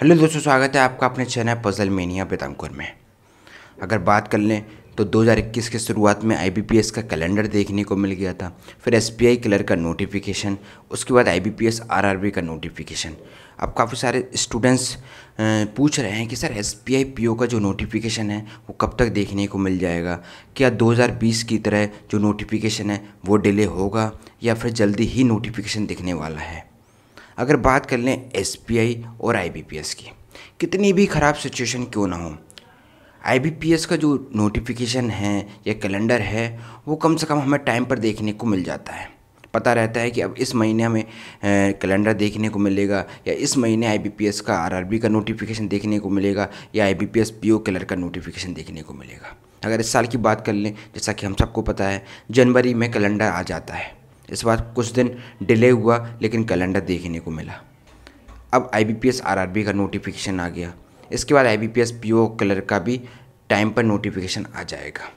hello दोस्तों स्वागत है आपका अपने चैनल पजल मेनिया बेतामकुर में अगर बात कर लें तो 2021 के शुरुआत में आई का कैलेंडर देखने को मिल गया था फिर एस पी क्लर का नोटिफिकेशन उसके बाद आई बी का नोटिफिकेशन अब काफ़ी सारे स्टूडेंट्स पूछ रहे हैं कि सर एस पी का जो नोटिफिकेशन है वो कब तक देखने को मिल जाएगा क्या 2020 की तरह जो नोटिफिकेशन है वो डिले होगा या फिर जल्दी ही नोटिफिकेशन दिखने वाला है अगर बात कर लें एस और आई की कितनी भी ख़राब सिचुएशन क्यों ना हो आई का जो नोटिफिकेशन है या कैलेंडर है वो कम से कम हमें टाइम पर देखने को मिल जाता है पता रहता है कि अब इस महीने हमें कैलेंडर देखने को मिलेगा या इस महीने आई का आर का नोटिफिकेशन देखने को मिलेगा या आई बी पी क्लर का नोटिफिकेशन देखने को मिलेगा अगर इस साल की बात कर लें जैसा कि हम सबको पता है जनवरी में कैलेंडर आ जाता है इस बार कुछ दिन डिले हुआ लेकिन कैलेंडर देखने को मिला अब I B P S R R B का नोटिफिकेशन आ गया इसके बाद I B P P S O कलर का भी टाइम पर नोटिफिकेशन आ जाएगा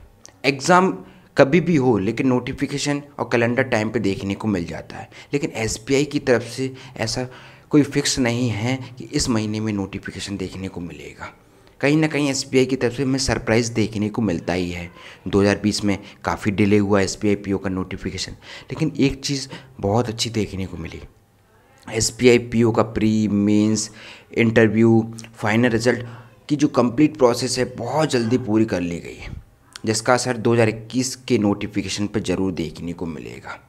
एग्ज़ाम कभी भी हो लेकिन नोटिफिकेशन और कैलेंडर टाइम पर देखने को मिल जाता है लेकिन एस आई की तरफ से ऐसा कोई फिक्स नहीं है कि इस महीने में नोटिफिकेशन देखने को मिलेगा कहीं ना कहीं एस की तरफ से हमें सरप्राइज़ देखने को मिलता ही है 2020 में काफ़ी डिले हुआ एस बी का नोटिफिकेशन लेकिन एक चीज़ बहुत अच्छी देखने को मिली एस बी का pre mains interview final result की जो कंप्लीट प्रोसेस है बहुत जल्दी पूरी कर ली गई है जिसका असर 2021 के नोटिफिकेशन पर ज़रूर देखने को मिलेगा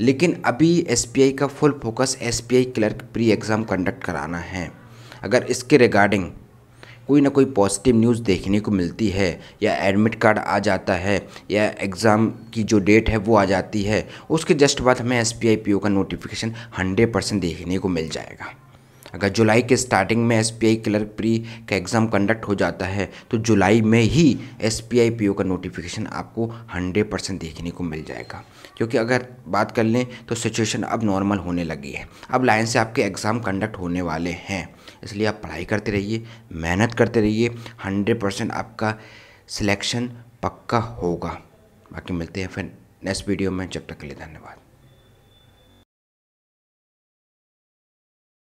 लेकिन अभी एस का full focus S clerk pre exam conduct कराना है अगर इसके रिगार्डिंग कोई ना कोई पॉजिटिव न्यूज़ देखने को मिलती है या एडमिट कार्ड आ जाता है या एग्ज़ाम की जो डेट है वो आ जाती है उसके जस्ट बाद हमें एस पी का नोटिफिकेशन हंड्रेड परसेंट देखने को मिल जाएगा अगर जुलाई के स्टार्टिंग में S P I clerk pre का एग्ज़ाम कंडक्ट हो जाता है तो जुलाई में ही S P I P O का नोटिफिकेशन आपको हंड्रेड परसेंट देखने को मिल जाएगा क्योंकि अगर बात कर लें तो सिचुएशन अब नॉर्मल होने लगी है अब लाइन से आपके एग्ज़ाम कंडक्ट होने वाले हैं इसलिए आप पढ़ाई करते रहिए मेहनत करते रहिए हंड्रेड परसेंट आपका सिलेक्शन पक्का होगा बाकी मिलते हैं फिर नेक्स्ट वीडियो में जब तक के लिए धन्यवाद